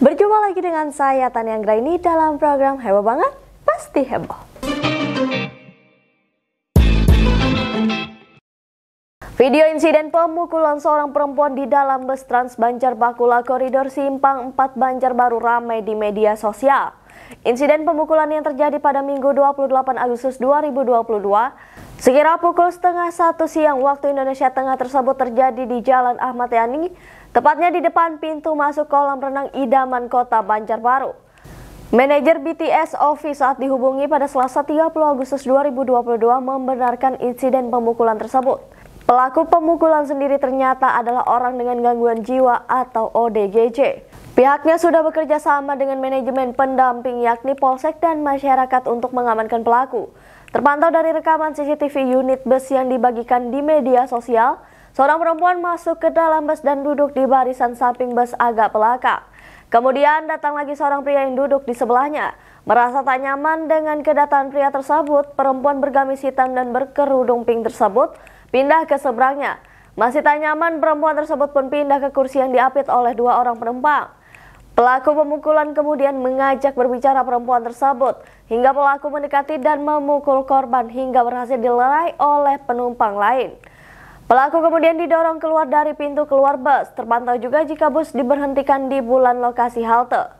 Berjumpa lagi dengan saya Tania Anggraini dalam program Heboh Banget, Pasti Heboh. Video insiden pemukulan seorang perempuan di dalam bus Trans Banjar Bakula Koridor Simpang 4 Banjarbaru ramai di media sosial. Insiden pemukulan yang terjadi pada Minggu 28 Agustus 2022 Sekira pukul setengah satu siang waktu Indonesia Tengah tersebut terjadi di Jalan Ahmad Yani, tepatnya di depan pintu masuk kolam renang Idaman Kota Banjarbaru. Manajer BTS Ovi saat dihubungi pada Selasa 30 Agustus 2022 membenarkan insiden pemukulan tersebut. Pelaku pemukulan sendiri ternyata adalah orang dengan gangguan jiwa atau ODGJ. Pihaknya sudah bekerja sama dengan manajemen pendamping yakni Polsek dan masyarakat untuk mengamankan pelaku. Terpantau dari rekaman CCTV unit bus yang dibagikan di media sosial, seorang perempuan masuk ke dalam bus dan duduk di barisan samping bus agak belakang. Kemudian datang lagi seorang pria yang duduk di sebelahnya. Merasa tak nyaman dengan kedatangan pria tersebut, perempuan bergamis hitam dan berkerudung pink tersebut pindah ke seberangnya. Masih tak nyaman, perempuan tersebut pun pindah ke kursi yang diapit oleh dua orang penumpang. Pelaku pemukulan kemudian mengajak berbicara perempuan tersebut hingga pelaku mendekati dan memukul korban hingga berhasil dilerai oleh penumpang lain. Pelaku kemudian didorong keluar dari pintu keluar bus. Terpantau juga jika bus diberhentikan di bulan lokasi halte.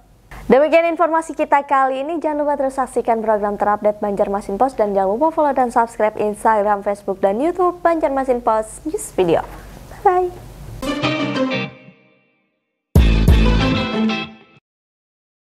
Demikian informasi kita kali ini. Jangan lupa terus saksikan program terupdate Banjarmasin Post dan jangan lupa follow dan subscribe Instagram, Facebook, dan YouTube Banjarmasin Post News Video. Bye bye.